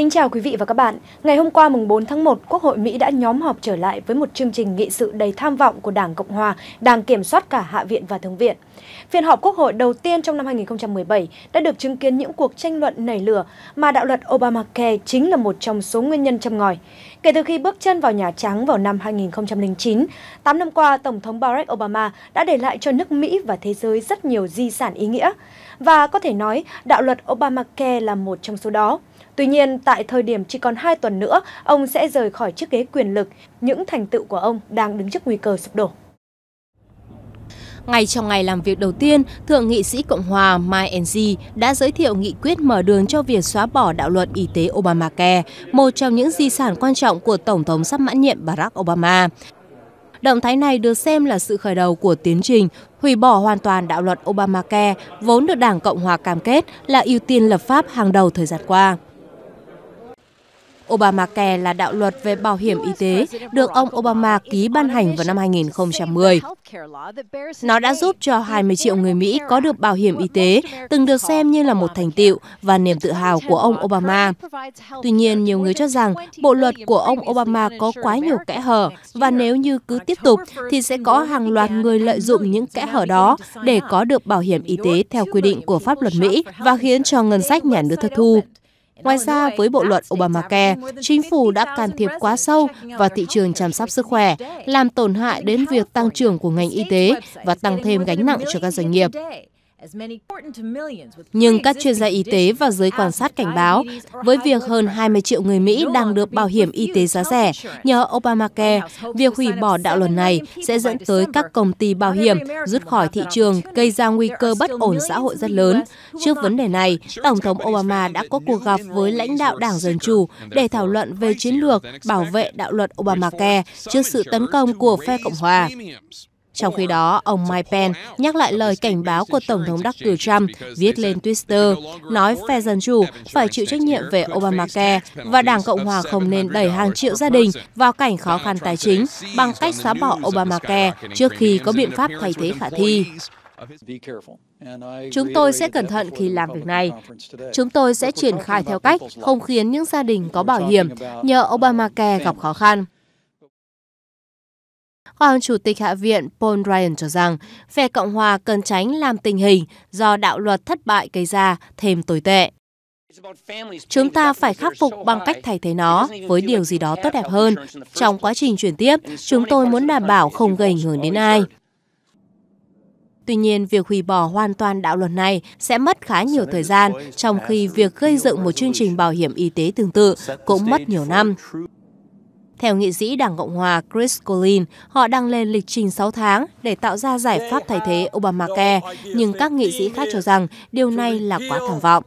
Kính chào quý vị và các bạn. Ngày hôm qua mùng 4 tháng 1, Quốc hội Mỹ đã nhóm họp trở lại với một chương trình nghị sự đầy tham vọng của Đảng Cộng hòa đang kiểm soát cả Hạ viện và Thượng viện. Phiên họp Quốc hội đầu tiên trong năm 2017 đã được chứng kiến những cuộc tranh luận nảy lửa mà đạo luật Obamacare chính là một trong số nguyên nhân châm ngòi. Kể từ khi bước chân vào Nhà Trắng vào năm 2009, 8 năm qua, Tổng thống Barack Obama đã để lại cho nước Mỹ và thế giới rất nhiều di sản ý nghĩa. Và có thể nói, đạo luật Obamacare là một trong số đó. Tuy nhiên, tại thời điểm chỉ còn 2 tuần nữa, ông sẽ rời khỏi chiếc ghế quyền lực. Những thành tựu của ông đang đứng trước nguy cơ sụp đổ. Ngay trong ngày làm việc đầu tiên, Thượng nghị sĩ Cộng hòa Mike Enzi đã giới thiệu nghị quyết mở đường cho việc xóa bỏ đạo luật y tế Obamacare, một trong những di sản quan trọng của Tổng thống sắp mãn nhiệm Barack Obama. Động thái này được xem là sự khởi đầu của tiến trình hủy bỏ hoàn toàn đạo luật Obamacare, vốn được Đảng Cộng hòa cam kết là ưu tiên lập pháp hàng đầu thời gian qua. Obamacare là đạo luật về bảo hiểm y tế được ông Obama ký ban hành vào năm 2010. Nó đã giúp cho 20 triệu người Mỹ có được bảo hiểm y tế, từng được xem như là một thành tựu và niềm tự hào của ông Obama. Tuy nhiên, nhiều người cho rằng bộ luật của ông Obama có quá nhiều kẽ hở và nếu như cứ tiếp tục thì sẽ có hàng loạt người lợi dụng những kẽ hở đó để có được bảo hiểm y tế theo quy định của pháp luật Mỹ và khiến cho ngân sách nhà nước thất thu. Ngoài ra, với bộ luật Obamacare, chính phủ đã can thiệp quá sâu vào thị trường chăm sóc sức khỏe, làm tổn hại đến việc tăng trưởng của ngành y tế và tăng thêm gánh nặng cho các doanh nghiệp. Nhưng các chuyên gia y tế và giới quan sát cảnh báo, với việc hơn 20 triệu người Mỹ đang được bảo hiểm y tế giá rẻ nhờ Obamacare, việc hủy bỏ đạo luật này sẽ dẫn tới các công ty bảo hiểm rút khỏi thị trường, gây ra nguy cơ bất ổn xã hội rất lớn. Trước vấn đề này, Tổng thống Obama đã có cuộc gặp với lãnh đạo Đảng Dân Chủ để thảo luận về chiến lược bảo vệ đạo luật Obamacare trước sự tấn công của phe Cộng hòa. Trong khi đó, ông Mike Pence nhắc lại lời cảnh báo của Tổng thống đắc cử Trump viết lên Twitter, nói phe Dân Chủ phải chịu trách nhiệm về Obamacare và Đảng Cộng Hòa không nên đẩy hàng triệu gia đình vào cảnh khó khăn tài chính bằng cách xóa bỏ Obamacare trước khi có biện pháp thay thế khả thi. Chúng tôi sẽ cẩn thận khi làm việc này. Chúng tôi sẽ triển khai theo cách không khiến những gia đình có bảo hiểm nhờ Obamacare gặp khó khăn. Hoa Chủ tịch Hạ viện Paul Ryan cho rằng phe Cộng hòa cần tránh làm tình hình do đạo luật thất bại gây ra thêm tồi tệ. Chúng ta phải khắc phục bằng cách thay thế nó với điều gì đó tốt đẹp hơn. Trong quá trình chuyển tiếp, chúng tôi muốn đảm bảo không gây ảnh hưởng đến ai. Tuy nhiên, việc hủy bỏ hoàn toàn đạo luật này sẽ mất khá nhiều thời gian, trong khi việc gây dựng một chương trình bảo hiểm y tế tương tự cũng mất nhiều năm. Theo nghị sĩ Đảng Cộng Hòa Chris Collin, họ đang lên lịch trình 6 tháng để tạo ra giải pháp thay thế Obamacare, nhưng các nghị sĩ khác cho rằng điều này là quá tham vọng.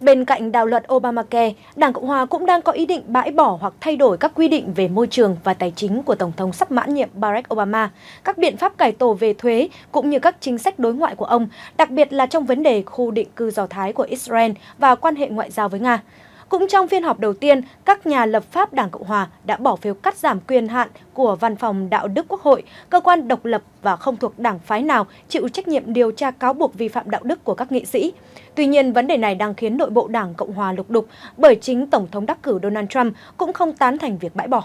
Bên cạnh đạo luật Obamacare, Đảng Cộng Hòa cũng đang có ý định bãi bỏ hoặc thay đổi các quy định về môi trường và tài chính của Tổng thống sắp mãn nhiệm Barack Obama, các biện pháp cải tổ về thuế cũng như các chính sách đối ngoại của ông, đặc biệt là trong vấn đề khu định cư Do Thái của Israel và quan hệ ngoại giao với Nga. Cũng trong phiên họp đầu tiên, các nhà lập pháp Đảng Cộng Hòa đã bỏ phiếu cắt giảm quyền hạn của Văn phòng Đạo đức Quốc hội, cơ quan độc lập và không thuộc đảng phái nào chịu trách nhiệm điều tra cáo buộc vi phạm đạo đức của các nghị sĩ. Tuy nhiên, vấn đề này đang khiến nội bộ Đảng Cộng Hòa lục đục bởi chính Tổng thống đắc cử Donald Trump cũng không tán thành việc bãi bỏ.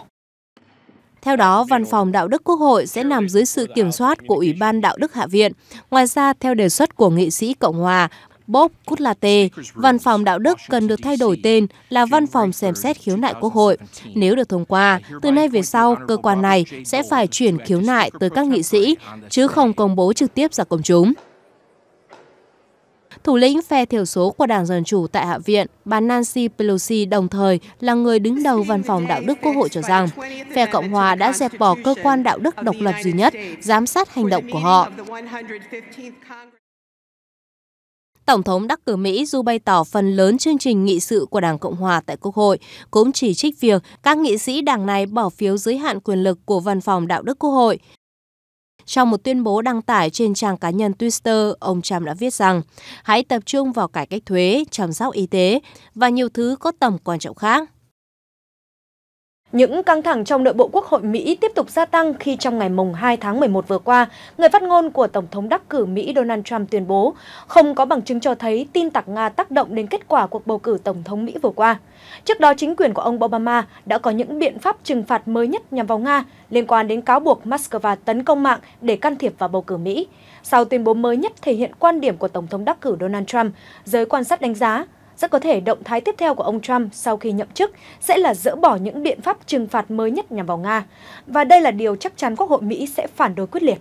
Theo đó, Văn phòng Đạo đức Quốc hội sẽ nằm dưới sự kiểm soát của Ủy ban Đạo đức Hạ viện. Ngoài ra, theo đề xuất của nghị sĩ Cộng hòa, Bob Cutlate, Văn phòng Đạo đức cần được thay đổi tên là Văn phòng xem xét khiếu nại Quốc hội. Nếu được thông qua, từ nay về sau, cơ quan này sẽ phải chuyển khiếu nại tới các nghị sĩ, chứ không công bố trực tiếp ra công chúng. Thủ lĩnh phe thiểu số của Đảng Dân Chủ tại Hạ viện, bà Nancy Pelosi đồng thời là người đứng đầu văn phòng đạo đức Quốc hội cho rằng phe Cộng hòa đã dẹp bỏ cơ quan đạo đức độc lập duy nhất giám sát hành động của họ. Tổng thống đắc cử Mỹ dù bày tỏ phần lớn chương trình nghị sự của Đảng Cộng Hòa tại Quốc hội, cũng chỉ trích việc các nghị sĩ đảng này bỏ phiếu giới hạn quyền lực của văn phòng đạo đức Quốc hội. Trong một tuyên bố đăng tải trên trang cá nhân Twitter, ông Trump đã viết rằng hãy tập trung vào cải cách thuế, chăm sóc y tế và nhiều thứ có tầm quan trọng khác. Những căng thẳng trong nội bộ Quốc hội Mỹ tiếp tục gia tăng khi trong ngày mùng 2 tháng 11 vừa qua, người phát ngôn của Tổng thống đắc cử Mỹ Donald Trump tuyên bố không có bằng chứng cho thấy tin tặc Nga tác động đến kết quả cuộc bầu cử Tổng thống Mỹ vừa qua. Trước đó, chính quyền của ông Obama đã có những biện pháp trừng phạt mới nhất nhằm vào Nga liên quan đến cáo buộc Moscow tấn công mạng để can thiệp vào bầu cử Mỹ. Sau tuyên bố mới nhất thể hiện quan điểm của Tổng thống đắc cử Donald Trump, giới quan sát đánh giá rất có thể động thái tiếp theo của ông Trump sau khi nhậm chức sẽ là dỡ bỏ những biện pháp trừng phạt mới nhất nhằm vào Nga. Và đây là điều chắc chắn Quốc hội Mỹ sẽ phản đối quyết liệt.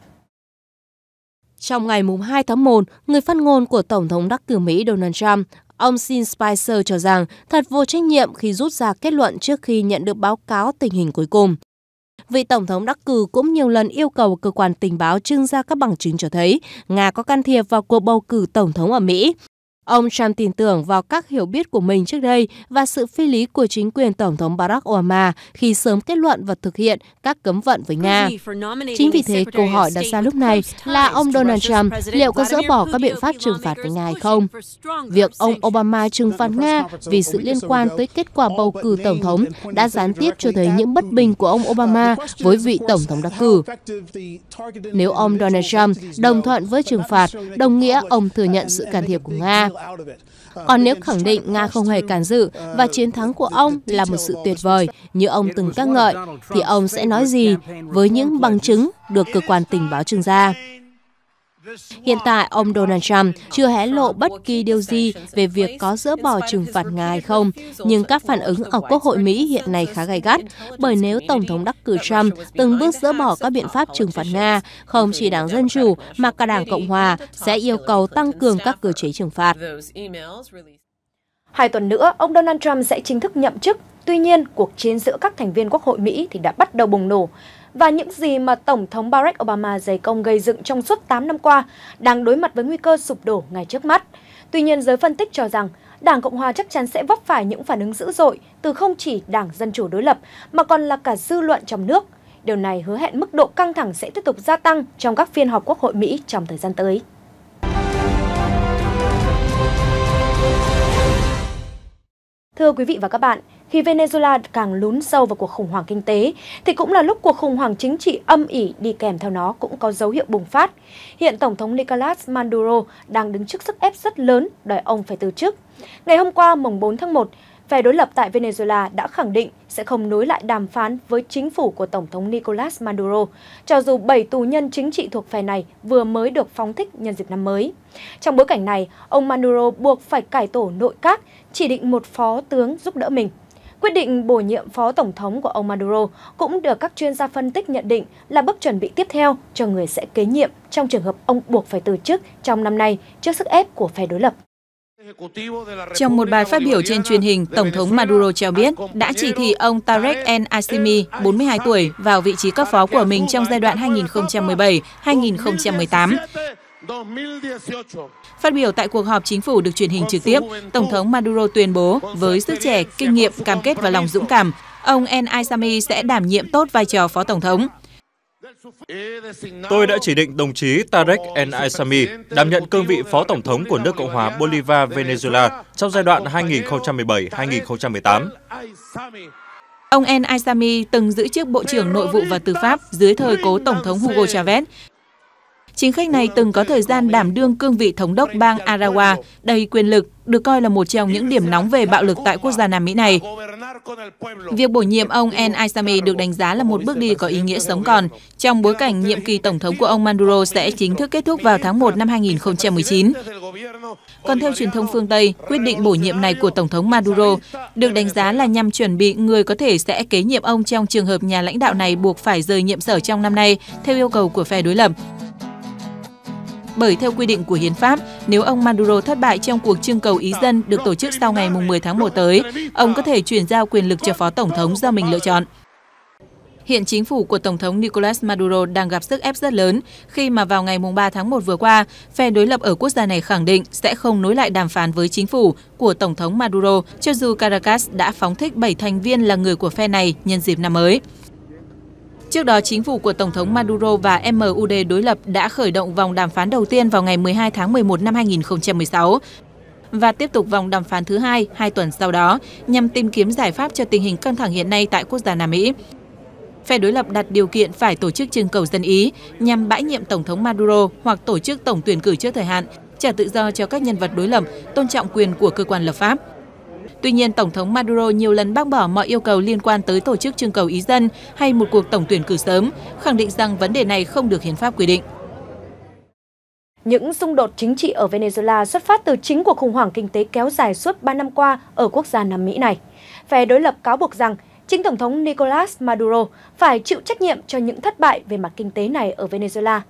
Trong ngày 2 tháng 1, người phát ngôn của Tổng thống đắc cử Mỹ Donald Trump, ông Sean Spicer cho rằng thật vô trách nhiệm khi rút ra kết luận trước khi nhận được báo cáo tình hình cuối cùng. Vị Tổng thống đắc cử cũng nhiều lần yêu cầu cơ quan tình báo trưng ra các bằng chứng cho thấy Nga có can thiệp vào cuộc bầu cử Tổng thống ở Mỹ Ông Trump tin tưởng vào các hiểu biết của mình trước đây và sự phi lý của chính quyền Tổng thống Barack Obama khi sớm kết luận và thực hiện các cấm vận với Nga. Chính vì thế, câu hỏi đặt ra lúc này là ông Donald Trump liệu có dỡ bỏ các biện pháp trừng phạt với Nga hay không? Việc ông Obama trừng phạt Nga vì sự liên quan tới kết quả bầu cử Tổng thống đã gián tiếp cho thấy những bất bình của ông Obama với vị Tổng thống đắc cử. Nếu ông Donald Trump đồng thuận với trừng phạt, đồng nghĩa ông thừa nhận sự can thiệp của Nga. Ờ, Còn nếu khẳng định Nga không hề cản dự và chiến thắng của ông là một sự tuyệt vời như ông từng ca ngợi, thì ông sẽ nói gì với những bằng chứng được cơ quan tình báo trưng ra? Hiện tại, ông Donald Trump chưa hé lộ bất kỳ điều gì về việc có dỡ bỏ trừng phạt Nga hay không, nhưng các phản ứng ở Quốc hội Mỹ hiện nay khá gay gắt, bởi nếu Tổng thống đắc cử Trump từng bước dỡ bỏ các biện pháp trừng phạt Nga, không chỉ Đảng Dân Chủ mà cả Đảng Cộng Hòa sẽ yêu cầu tăng cường các cơ chế trừng phạt. Hai tuần nữa, ông Donald Trump sẽ chính thức nhậm chức. Tuy nhiên, cuộc chiến giữa các thành viên Quốc hội Mỹ thì đã bắt đầu bùng nổ và những gì mà Tổng thống Barack Obama dày công gây dựng trong suốt 8 năm qua đang đối mặt với nguy cơ sụp đổ ngay trước mắt. Tuy nhiên, giới phân tích cho rằng Đảng Cộng hòa chắc chắn sẽ vấp phải những phản ứng dữ dội từ không chỉ Đảng Dân Chủ đối lập mà còn là cả dư luận trong nước. Điều này hứa hẹn mức độ căng thẳng sẽ tiếp tục gia tăng trong các phiên họp Quốc hội Mỹ trong thời gian tới. Thưa quý vị và các bạn, khi Venezuela càng lún sâu vào cuộc khủng hoảng kinh tế, thì cũng là lúc cuộc khủng hoảng chính trị âm ỉ đi kèm theo nó cũng có dấu hiệu bùng phát. Hiện Tổng thống Nicolas Maduro đang đứng trước sức ép rất lớn, đòi ông phải từ chức. Ngày hôm qua, mùng 4 tháng 1, phe đối lập tại Venezuela đã khẳng định sẽ không nối lại đàm phán với chính phủ của Tổng thống Nicolas Maduro, cho dù 7 tù nhân chính trị thuộc phe này vừa mới được phóng thích nhân dịp năm mới. Trong bối cảnh này, ông Maduro buộc phải cải tổ nội các, chỉ định một phó tướng giúp đỡ mình. Quyết định bổ nhiệm phó tổng thống của ông Maduro cũng được các chuyên gia phân tích nhận định là bước chuẩn bị tiếp theo cho người sẽ kế nhiệm trong trường hợp ông buộc phải từ chức trong năm nay trước sức ép của phe đối lập. Trong một bài phát biểu trên truyền hình, Tổng thống Maduro cho biết đã chỉ thị ông Tarek El Assimi, 42 tuổi, vào vị trí cấp phó của mình trong giai đoạn 2017-2018. Phát biểu tại cuộc họp chính phủ được truyền hình trực tiếp, Tổng thống Maduro tuyên bố với sức trẻ, kinh nghiệm, cam kết và lòng dũng cảm, ông El Aisami sẽ đảm nhiệm tốt vai trò phó tổng thống. Tôi đã chỉ định đồng chí Tarek El Aissami đảm nhận cương vị phó tổng thống của nước Cộng hòa Bolivar Venezuela trong giai đoạn 2017-2018. Ông El Aissami từng giữ chức Bộ trưởng Nội vụ và Tư pháp dưới thời cố Tổng thống Hugo Chavez Chính khách này từng có thời gian đảm đương cương vị thống đốc bang Arawa, đầy quyền lực, được coi là một trong những điểm nóng về bạo lực tại quốc gia Nam Mỹ này. Việc bổ nhiệm ông El Aissami được đánh giá là một bước đi có ý nghĩa sống còn, trong bối cảnh nhiệm kỳ tổng thống của ông Maduro sẽ chính thức kết thúc vào tháng 1 năm 2019. Còn theo truyền thông phương Tây, quyết định bổ nhiệm này của Tổng thống Maduro được đánh giá là nhằm chuẩn bị người có thể sẽ kế nhiệm ông trong trường hợp nhà lãnh đạo này buộc phải rời nhiệm sở trong năm nay, theo yêu cầu của phe đối lập bởi theo quy định của hiến pháp, nếu ông Maduro thất bại trong cuộc trưng cầu ý dân được tổ chức sau ngày 10 tháng 1 tới, ông có thể chuyển giao quyền lực cho phó tổng thống do mình lựa chọn. Hiện chính phủ của Tổng thống Nicolas Maduro đang gặp sức ép rất lớn khi mà vào ngày 3 tháng 1 vừa qua, phe đối lập ở quốc gia này khẳng định sẽ không nối lại đàm phán với chính phủ của Tổng thống Maduro, cho dù Caracas đã phóng thích 7 thành viên là người của phe này nhân dịp năm mới. Trước đó, chính phủ của Tổng thống Maduro và MUD đối lập đã khởi động vòng đàm phán đầu tiên vào ngày 12 tháng 11 năm 2016 và tiếp tục vòng đàm phán thứ hai hai tuần sau đó nhằm tìm kiếm giải pháp cho tình hình căng thẳng hiện nay tại quốc gia Nam Mỹ. Phe đối lập đặt điều kiện phải tổ chức trưng cầu dân ý nhằm bãi nhiệm Tổng thống Maduro hoặc tổ chức tổng tuyển cử trước thời hạn, trả tự do cho các nhân vật đối lập, tôn trọng quyền của cơ quan lập pháp. Tuy nhiên, Tổng thống Maduro nhiều lần bác bỏ mọi yêu cầu liên quan tới tổ chức trưng cầu ý dân hay một cuộc tổng tuyển cử sớm, khẳng định rằng vấn đề này không được hiến pháp quy định. Những xung đột chính trị ở Venezuela xuất phát từ chính cuộc khủng hoảng kinh tế kéo dài suốt 3 năm qua ở quốc gia Nam Mỹ này. Phe đối lập cáo buộc rằng chính Tổng thống Nicolas Maduro phải chịu trách nhiệm cho những thất bại về mặt kinh tế này ở Venezuela.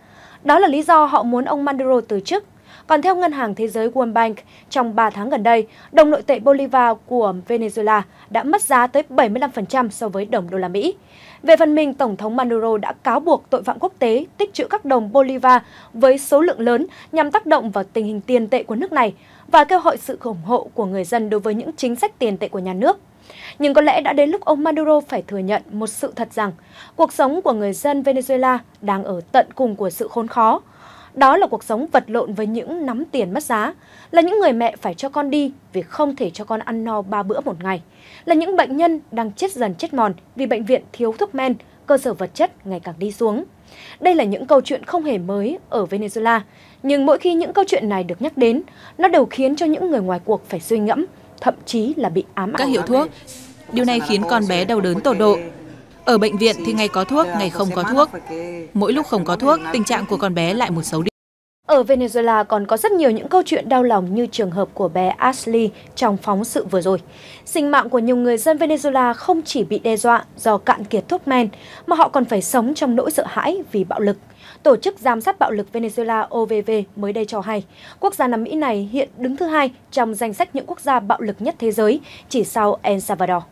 Đó là lý do họ muốn ông Maduro từ chức còn theo Ngân hàng Thế giới World Bank, trong 3 tháng gần đây, đồng nội tệ Bolivar của Venezuela đã mất giá tới 75% so với đồng đô la Mỹ. Về phần mình, Tổng thống Maduro đã cáo buộc tội phạm quốc tế tích trữ các đồng Bolivar với số lượng lớn nhằm tác động vào tình hình tiền tệ của nước này và kêu gọi sự ủng hộ của người dân đối với những chính sách tiền tệ của nhà nước. Nhưng có lẽ đã đến lúc ông Maduro phải thừa nhận một sự thật rằng cuộc sống của người dân Venezuela đang ở tận cùng của sự khốn khó. Đó là cuộc sống vật lộn với những nắm tiền mất giá, là những người mẹ phải cho con đi vì không thể cho con ăn no ba bữa một ngày, là những bệnh nhân đang chết dần chết mòn vì bệnh viện thiếu thuốc men, cơ sở vật chất ngày càng đi xuống. Đây là những câu chuyện không hề mới ở Venezuela, nhưng mỗi khi những câu chuyện này được nhắc đến, nó đều khiến cho những người ngoài cuộc phải suy ngẫm, thậm chí là bị ám ảnh. Các hiệu thuốc, điều này khiến con bé đau đớn tột độ. Ở bệnh viện thì ngày có thuốc, ngày không có thuốc. Mỗi lúc không có thuốc, tình trạng của con bé lại một xấu đi. Ở Venezuela còn có rất nhiều những câu chuyện đau lòng như trường hợp của bé Ashley trong phóng sự vừa rồi. Sinh mạng của nhiều người dân Venezuela không chỉ bị đe dọa do cạn kiệt thuốc men, mà họ còn phải sống trong nỗi sợ hãi vì bạo lực. Tổ chức Giám sát Bạo lực Venezuela OVV mới đây cho hay, quốc gia Nam Mỹ này hiện đứng thứ hai trong danh sách những quốc gia bạo lực nhất thế giới, chỉ sau El Salvador.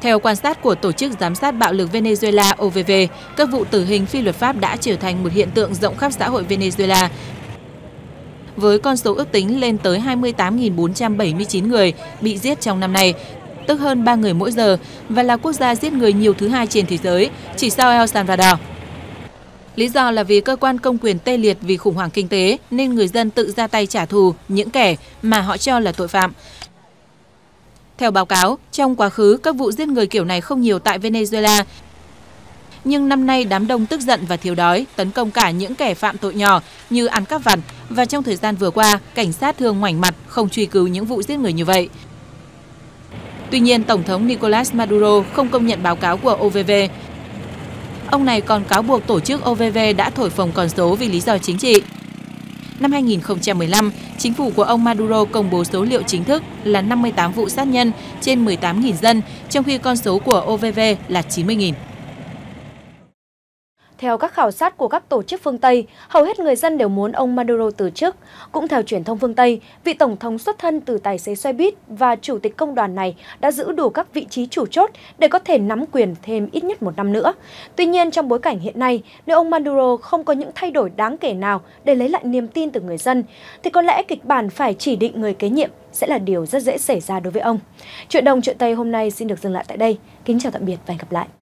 Theo quan sát của Tổ chức Giám sát Bạo lực Venezuela OVV, các vụ tử hình phi luật pháp đã trở thành một hiện tượng rộng khắp xã hội Venezuela, với con số ước tính lên tới 28.479 người bị giết trong năm nay, tức hơn 3 người mỗi giờ, và là quốc gia giết người nhiều thứ hai trên thế giới, chỉ sau El Salvador. Lý do là vì cơ quan công quyền tê liệt vì khủng hoảng kinh tế nên người dân tự ra tay trả thù những kẻ mà họ cho là tội phạm. Theo báo cáo, trong quá khứ các vụ giết người kiểu này không nhiều tại Venezuela. Nhưng năm nay đám đông tức giận và thiếu đói tấn công cả những kẻ phạm tội nhỏ như ăn cắp vặt và trong thời gian vừa qua, cảnh sát thường ngoảnh mặt không truy cứu những vụ giết người như vậy. Tuy nhiên, Tổng thống Nicolas Maduro không công nhận báo cáo của OVV. Ông này còn cáo buộc tổ chức OVV đã thổi phồng con số vì lý do chính trị năm 2015, chính phủ của ông Maduro công bố số liệu chính thức là 58 vụ sát nhân trên 18.000 dân, trong khi con số của OVV là 90.000. Theo các khảo sát của các tổ chức phương Tây, hầu hết người dân đều muốn ông Maduro từ chức. Cũng theo truyền thông phương Tây, vị tổng thống xuất thân từ tài xế xe buýt và chủ tịch công đoàn này đã giữ đủ các vị trí chủ chốt để có thể nắm quyền thêm ít nhất một năm nữa. Tuy nhiên, trong bối cảnh hiện nay, nếu ông Maduro không có những thay đổi đáng kể nào để lấy lại niềm tin từ người dân, thì có lẽ kịch bản phải chỉ định người kế nhiệm sẽ là điều rất dễ xảy ra đối với ông. Chuyện đồng chuyện Tây hôm nay xin được dừng lại tại đây. Kính chào tạm biệt và hẹn gặp lại.